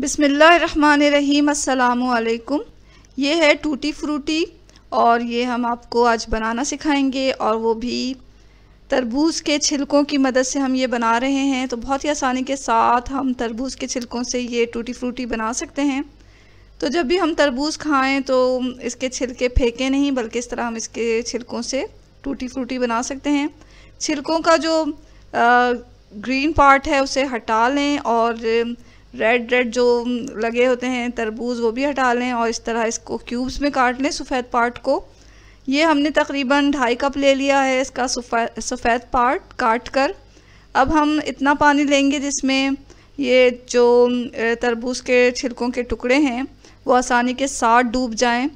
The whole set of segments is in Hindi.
बिसमीम अल्लाम ये है टूटी फ्रूटी और ये हम आपको आज बनाना सिखाएंगे और वो भी तरबूज के छिलकों की मदद से हम ये बना रहे हैं तो बहुत ही आसानी के साथ हम तरबूज के छिलकों से ये टूटी फ्रूटी बना सकते हैं तो जब भी हम तरबूज खाएं तो इसके छिलके फेंके नहीं बल्कि इस तरह हम इसके छिलकों से टूटी फ्रूटी बना सकते हैं छिलकों का जो आ, ग्रीन पार्ट है उसे हटा लें और रेड रेड जो लगे होते हैं तरबूज वो भी हटा लें और इस तरह इसको क्यूब्स में काट लें सफ़ेद पार्ट को ये हमने तकरीबन ढाई कप ले लिया है इसका सफ़ेद पार्ट काट कर अब हम इतना पानी लेंगे जिसमें ये जो तरबूज के छिलकों के टुकड़े हैं वो आसानी के साथ डूब जाएं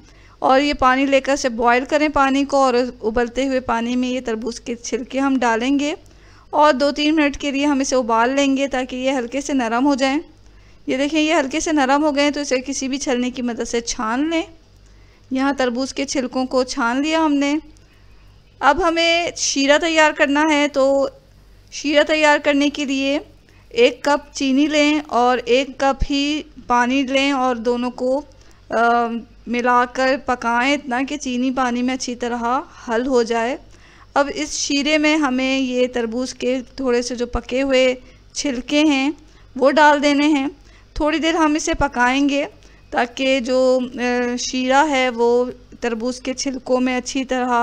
और ये पानी लेकर से बॉईल करें पानी को और उबलते हुए पानी में ये तरबूज के छिलके हम डालेंगे और दो तीन मिनट के लिए हम इसे उबाल लेंगे ताकि ये हल्के से नरम हो जाएं ये देखें ये हल्के से नरम हो गए तो इसे किसी भी छलने की मदद से छान लें यहाँ तरबूज के छिलकों को छान लिया हमने अब हमें शीरा तैयार करना है तो शीरा तैयार करने के लिए एक कप चीनी लें और एक कप ही पानी लें और दोनों को मिलाकर पकाएं इतना कि चीनी पानी में अच्छी तरह हल हो जाए अब इस शीरे में हमें ये तरबूज के थोड़े से जो पके हुए छिलके हैं वो डाल देने हैं थोड़ी देर हम इसे पकाएंगे ताकि जो शीरा है वो तरबूज के छिलकों में अच्छी तरह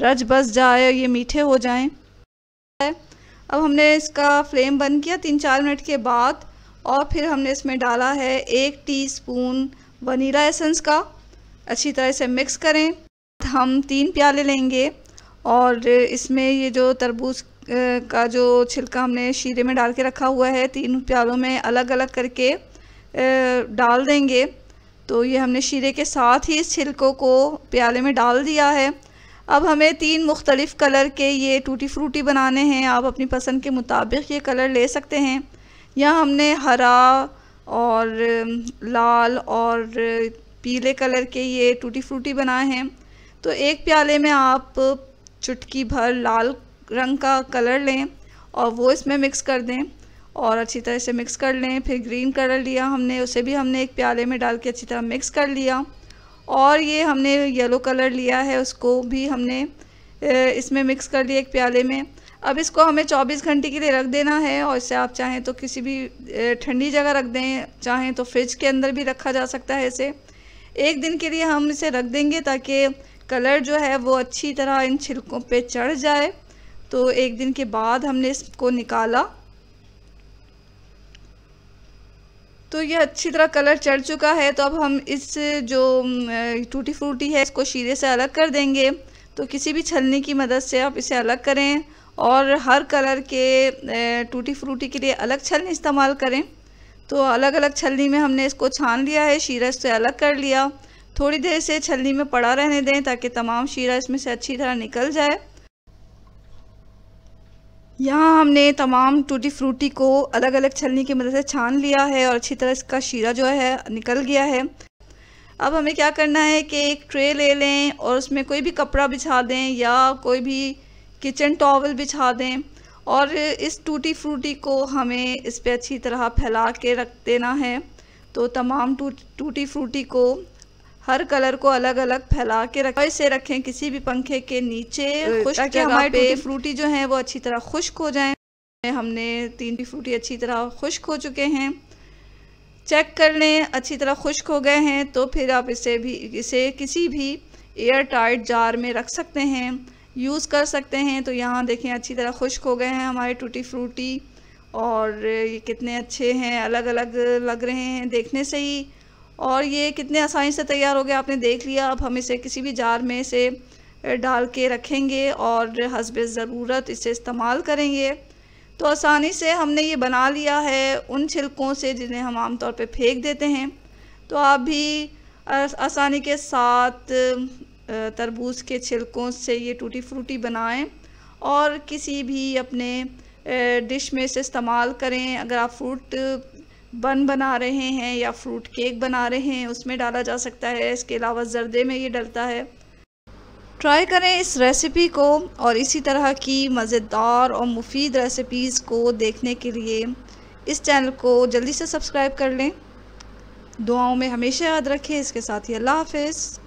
रज बस जाए और ये मीठे हो जाएं अब हमने इसका फ्लेम बंद किया तीन चार मिनट के बाद और फिर हमने इसमें डाला है एक टीस्पून वनीला एसेंस का अच्छी तरह से मिक्स करें हम तीन प्याले लेंगे और इसमें ये जो तरबूज का जो छिलका हमने शीरे में डाल के रखा हुआ है तीन प्यालों में अलग अलग करके डाल देंगे तो ये हमने शीरे के साथ ही इस छिलकों को प्याले में डाल दिया है अब हमें तीन मुख्तलिफ़ कलर के ये टूटी फ्रूटी बनाने हैं आप अपनी पसंद के मुताबिक ये कलर ले सकते हैं यहाँ हमने हरा और लाल और पीले कलर के ये टूटी फ्रूटी बनाए हैं तो एक प्याले में आप चुटकी भर लाल रंग का कलर लें और वो इसमें मिक्स कर दें और अच्छी तरह से मिक्स कर लें फिर ग्रीन कलर लिया हमने उसे भी हमने एक प्याले में डाल के अच्छी तरह मिक्स कर लिया और ये हमने येलो कलर लिया है उसको भी हमने इसमें मिक्स कर लिया एक प्याले में अब इसको हमें 24 घंटे के लिए रख देना है और इसे आप चाहें तो किसी भी ठंडी जगह रख दें चाहें तो फ्रिज के अंदर भी रखा जा सकता है इसे एक दिन के लिए हम इसे रख देंगे ताकि कलर जो है वो अच्छी तरह इन छिलकों पे चढ़ जाए तो एक दिन के बाद हमने इसको निकाला तो ये अच्छी तरह कलर चढ़ चुका है तो अब हम इस जो टूटी फ्रूटी है इसको शीरे से अलग कर देंगे तो किसी भी छलनी की मदद से आप इसे अलग करें और हर कलर के टूटी फ्रूटी के लिए अलग छलनी इस्तेमाल करें तो अलग अलग छलनी में हमने इसको छान लिया है शीरा से अलग कर लिया थोड़ी देर से छलनी में पड़ा रहने दें ताकि तमाम शीरा इसमें से अच्छी तरह निकल जाए यहाँ हमने तमाम टूटी फ्रूटी को अलग अलग छलनी की मदद से छान लिया है और अच्छी तरह इसका शीरा जो है निकल गया है अब हमें क्या करना है कि एक ट्रे ले लें और उसमें कोई भी कपड़ा बिछा दें या कोई भी किचन टॉवल बिछा दें और इस टूटी फ्रूटी को हमें इस पर अच्छी तरह फैला के रख देना है तो तमाम टूटी फ्रूटी को हर कलर को अलग अलग फैला के रखें से रखें किसी भी पंखे के नीचे तो खुश्क हमारे पे फ्रूटी जो हैं वो अच्छी तरह खुश्क हो जाएं हमने तीन भी फ्रूटी अच्छी तरह खुश्क हो चुके हैं चेक कर लें अच्छी तरह खुश्क हो गए हैं तो फिर आप इसे भी इसे किसी भी एयर टाइट जार में रख सकते हैं यूज़ कर सकते हैं तो यहाँ देखें अच्छी तरह खुश्क हो गए हैं हमारे टूटी फ्रूटी और ये कितने अच्छे हैं अलग अलग लग रहे हैं देखने से ही और ये कितने आसानी से तैयार हो गया आपने देख लिया अब हम इसे किसी भी जार में से डाल के रखेंगे और हसब ज़रूरत इसे इस्तेमाल करेंगे तो आसानी से हमने ये बना लिया है उन छिलकों से जिन्हें हम आमतौर पे फेंक देते हैं तो आप भी आसानी के साथ तरबूज के छिलकों से ये टूटी फ्रूटी बनाएं और किसी भी अपने डिश में से इस्तेमाल करें अगर आप फ्रूट बन बना रहे हैं या फ्रूट केक बना रहे हैं उसमें डाला जा सकता है इसके अलावा जर्दे में ये डलता है ट्राई करें इस रेसिपी को और इसी तरह की मज़ेदार और मुफीद रेसिपीज़ को देखने के लिए इस चैनल को जल्दी से सब्सक्राइब कर लें दुआओं में हमेशा याद रखें इसके साथ ही अल्लाह हाफिज़